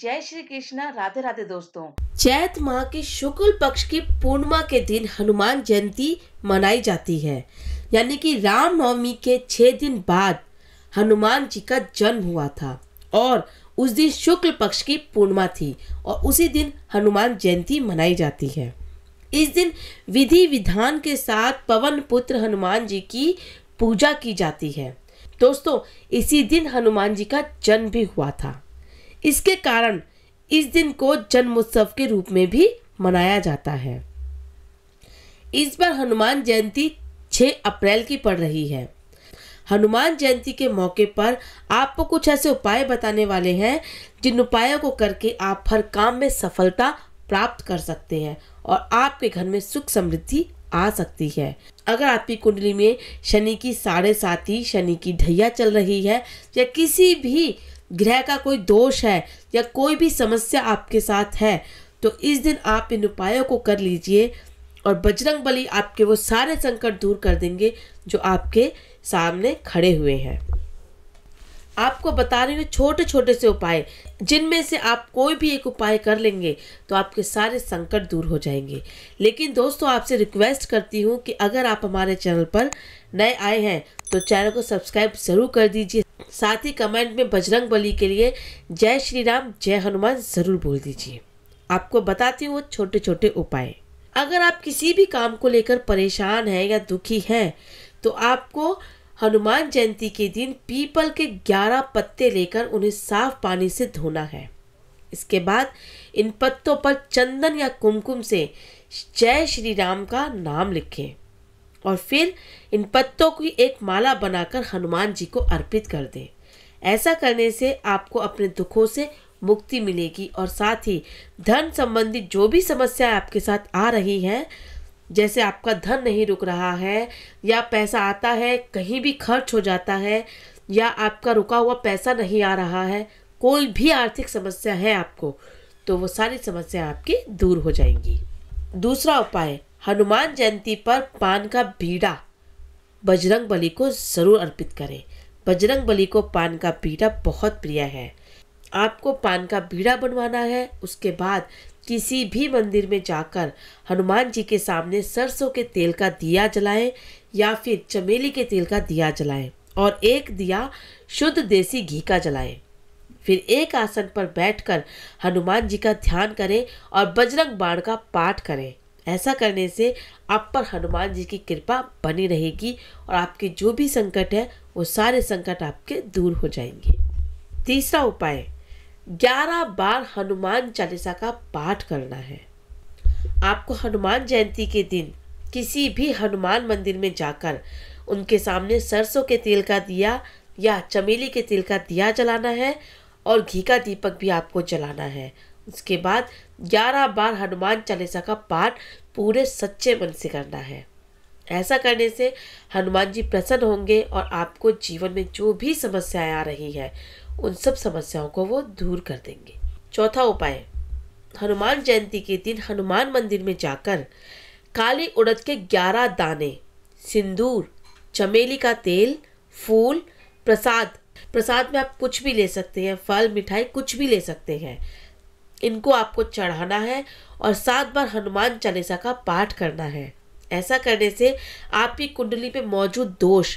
जय श्री कृष्णा राधे राधे दोस्तों चैत माह के शुक्ल पक्ष की पूर्णिमा के दिन हनुमान जयंती मनाई जाती है यानी कि रामनवमी के छह दिन बाद हनुमान जी का जन्म हुआ था और उस दिन शुक्ल पक्ष की पूर्णिमा थी और उसी दिन हनुमान जयंती मनाई जाती है इस दिन विधि विधान के साथ पवन पुत्र हनुमान जी की पूजा की जाती है दोस्तों इसी दिन हनुमान जी का जन्म भी हुआ था इसके कारण इस दिन को जन्मोत्सव के रूप में भी मनाया जाता है इस बार हनुमान जयंती 6 अप्रैल की पड़ रही है हनुमान जयंती के मौके पर आपको कुछ ऐसे उपाय बताने वाले हैं जिन उपायों को करके आप हर काम में सफलता प्राप्त कर सकते हैं और आपके घर में सुख समृद्धि आ सकती है अगर आपकी कुंडली में शनि की साढ़े साथी शनि की ढैया चल रही है या किसी भी ग्रह का कोई दोष है या कोई भी समस्या आपके साथ है तो इस दिन आप इन उपायों को कर लीजिए और बजरंग बली आपके वो सारे संकट दूर कर देंगे जो आपके सामने खड़े हुए हैं आपको बता रही हूँ छोटे छोटे से उपाय जिनमें से आप कोई भी एक उपाय कर लेंगे तो आपके सारे संकट दूर हो जाएंगे लेकिन दोस्तों आपसे रिक्वेस्ट करती हूँ कि अगर आप हमारे चैनल पर नए आए हैं तो चैनल को सब्सक्राइब ज़रूर कर दीजिए साथ ही कमेंट में बजरंग बली के लिए जय श्री राम जय हनुमान ज़रूर बोल दीजिए आपको बताती हूँ छोटे छोटे उपाय अगर आप किसी भी काम को लेकर परेशान हैं या दुखी हैं तो आपको हनुमान जयंती के दिन पीपल के 11 पत्ते लेकर उन्हें साफ पानी से धोना है इसके बाद इन पत्तों पर चंदन या कुमकुम से जय श्री राम का नाम लिखें और फिर इन पत्तों की एक माला बनाकर हनुमान जी को अर्पित कर दें ऐसा करने से आपको अपने दुखों से मुक्ति मिलेगी और साथ ही धन संबंधित जो भी समस्याएं आपके साथ आ रही हैं जैसे आपका धन नहीं रुक रहा है या पैसा आता है कहीं भी खर्च हो जाता है या आपका रुका हुआ पैसा नहीं आ रहा है कोई भी आर्थिक समस्या है आपको तो वो सारी समस्या आपकी दूर हो जाएंगी दूसरा उपाय हनुमान जयंती पर पान का बीड़ा बजरंग बली को ज़रूर अर्पित करें बजरंग बली को पान का बीड़ा बहुत प्रिय है आपको पान का बीड़ा बनवाना है उसके बाद किसी भी मंदिर में जाकर हनुमान जी के सामने सरसों के तेल का दिया जलाएं या फिर चमेली के तेल का दिया जलाएं और एक दिया शुद्ध देसी घी का जलाएं फिर एक आसन पर बैठकर हनुमान जी का ध्यान करें और बजरंग बाण का पाठ करें ऐसा करने से आप पर हनुमान जी की कृपा बनी रहेगी और आपके जो भी संकट है वो सारे संकट आपके दूर हो जाएंगे तीसरा उपाय ग्यारह बार हनुमान चालीसा का पाठ करना है आपको हनुमान जयंती के दिन किसी भी हनुमान मंदिर में जाकर उनके सामने सरसों के तेल का दिया या चमेली के तेल का दिया जलाना है और घी का दीपक भी आपको जलाना है उसके बाद ग्यारह बार हनुमान चालीसा का पाठ पूरे सच्चे मन से करना है ऐसा करने से हनुमान जी प्रसन्न होंगे और आपको जीवन में जो भी समस्याएं आ रही हैं उन सब समस्याओं को वो दूर कर देंगे चौथा उपाय हनुमान जयंती के दिन हनुमान मंदिर में जाकर काली उड़द के ग्यारह दाने सिंदूर चमेली का तेल फूल प्रसाद प्रसाद में आप कुछ भी ले सकते हैं फल मिठाई कुछ भी ले सकते हैं इनको आपको चढ़ाना है और सात बार हनुमान चालीसा का पाठ करना है ऐसा करने से आपकी कुंडली में मौजूद दोष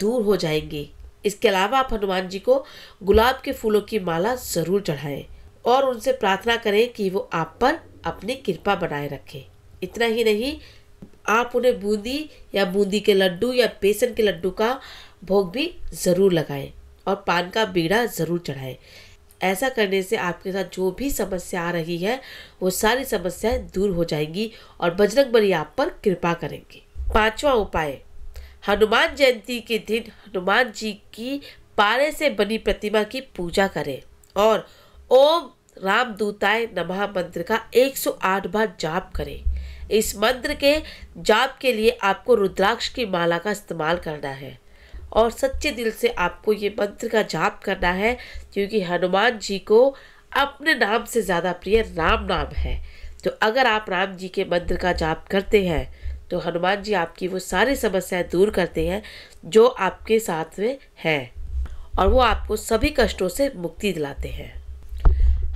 दूर हो जाएंगे इसके अलावा आप हनुमान जी को गुलाब के फूलों की माला ज़रूर चढ़ाएं और उनसे प्रार्थना करें कि वो आप पर अपनी कृपा बनाए रखें इतना ही नहीं आप उन्हें बूंदी या बूंदी के लड्डू या बेसन के लड्डू का भोग भी ज़रूर लगाएं और पान का बीड़ा ज़रूर चढ़ाएं ऐसा करने से आपके साथ जो भी समस्या आ रही है वो सारी समस्याएं दूर हो जाएंगी और बजरंग बली आप पर कृपा करेंगे पांचवा उपाय हनुमान जयंती के दिन हनुमान जी की पारे से बनी प्रतिमा की पूजा करें और ओम दूताय नमः मंत्र का 108 बार जाप करें इस मंत्र के जाप के लिए आपको रुद्राक्ष की माला का इस्तेमाल करना है और सच्चे दिल से आपको ये मंत्र का जाप करना है क्योंकि हनुमान जी को अपने नाम से ज़्यादा प्रिय राम नाम है तो अगर आप राम जी के मंत्र का जाप करते हैं तो हनुमान जी आपकी वो सारी समस्याएं दूर करते हैं जो आपके साथ में हैं और वो आपको सभी कष्टों से मुक्ति दिलाते हैं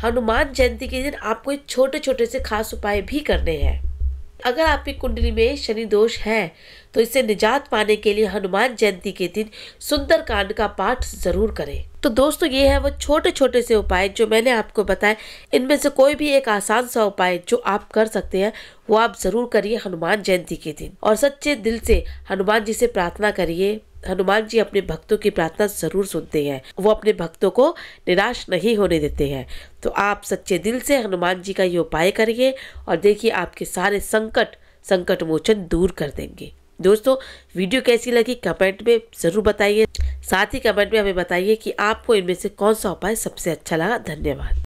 हनुमान जयंती के दिन आपको छोटे छोटे से खास उपाय भी करने हैं अगर आपकी कुंडली में शनि दोष है तो इसे निजात पाने के लिए हनुमान जयंती के दिन सुंदर कांड का पाठ जरूर करें तो दोस्तों ये है वो छोटे छोटे से उपाय जो मैंने आपको बताए इनमें से कोई भी एक आसान सा उपाय जो आप कर सकते हैं वो आप ज़रूर करिए हनुमान जयंती के दिन और सच्चे दिल से हनुमान जी से प्रार्थना करिए हनुमान जी अपने भक्तों की प्रार्थना जरूर सुनते हैं वो अपने भक्तों को निराश नहीं होने देते हैं तो आप सच्चे दिल से हनुमान जी का ये उपाय करिए और देखिए आपके सारे संकट संकट मोचन दूर कर देंगे दोस्तों वीडियो कैसी लगी कमेंट में ज़रूर बताइए साथ ही कमेंट में हमें बताइए कि आपको इनमें से कौन सा उपाय सबसे अच्छा लगा धन्यवाद